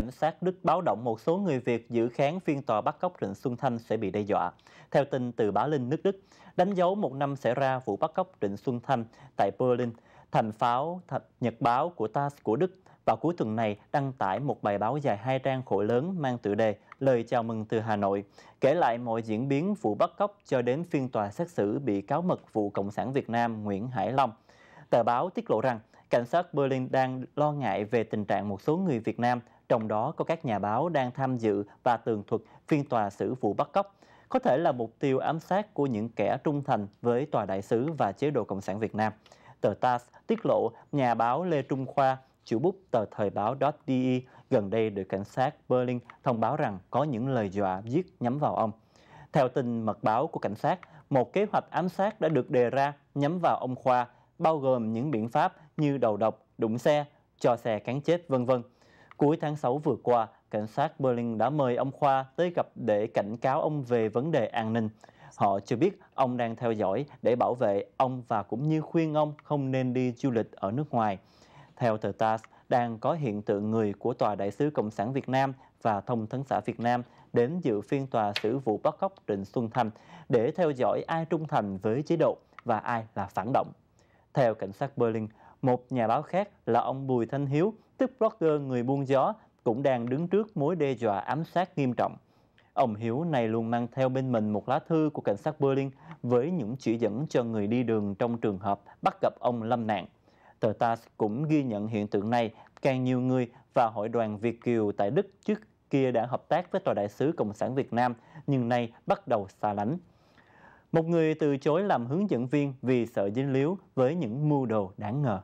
cảnh sát Đức báo động một số người Việt giữ kháng phiên tòa bắt cóc Trịnh Xuân Thanh sẽ bị đe dọa. Theo tin từ báo Linh nước Đức, đánh dấu một năm xảy ra vụ bắt cóc Trịnh Xuân Thanh tại Berlin, thành pháo th nhật báo của TASS của Đức vào cuối tuần này đăng tải một bài báo dài hai trang khổ lớn mang tựa đề Lời chào mừng từ Hà Nội, kể lại mọi diễn biến vụ bắt cóc cho đến phiên tòa xét xử bị cáo mật vụ Cộng sản Việt Nam Nguyễn Hải Long. Tờ báo tiết lộ rằng cảnh sát Berlin đang lo ngại về tình trạng một số người Việt Nam, trong đó có các nhà báo đang tham dự và tường thuật phiên tòa xử vụ bắt cóc, có thể là mục tiêu ám sát của những kẻ trung thành với tòa đại sứ và chế độ Cộng sản Việt Nam. Tờ TASS tiết lộ nhà báo Lê Trung Khoa, chủ bút tờ thời báo .de gần đây được cảnh sát Berlin thông báo rằng có những lời dọa giết nhắm vào ông. Theo tin mật báo của cảnh sát, một kế hoạch ám sát đã được đề ra nhắm vào ông Khoa – bao gồm những biện pháp như đầu độc, đụng xe, cho xe cán chết, vân vân. Cuối tháng 6 vừa qua, cảnh sát Berlin đã mời ông Khoa tới gặp để cảnh cáo ông về vấn đề an ninh. Họ cho biết ông đang theo dõi để bảo vệ ông và cũng như khuyên ông không nên đi du lịch ở nước ngoài. Theo tờ TASS, đang có hiện tượng người của Tòa Đại sứ Cộng sản Việt Nam và Thông tấn xã Việt Nam đến dự phiên tòa xử vụ bắt cóc Trịnh Xuân Thành để theo dõi ai trung thành với chế độ và ai là phản động. Theo cảnh sát Berlin, một nhà báo khác là ông Bùi Thanh Hiếu, tức blogger người buôn gió, cũng đang đứng trước mối đe dọa ám sát nghiêm trọng. Ông Hiếu này luôn mang theo bên mình một lá thư của cảnh sát Berlin với những chỉ dẫn cho người đi đường trong trường hợp bắt gặp ông lâm nạn. Tờ TASS cũng ghi nhận hiện tượng này, càng nhiều người và hội đoàn Việt Kiều tại Đức trước kia đã hợp tác với Tòa đại sứ Cộng sản Việt Nam, nhưng nay bắt đầu xa lánh. Một người từ chối làm hướng dẫn viên vì sợ dính líu với những mưu đồ đáng ngờ.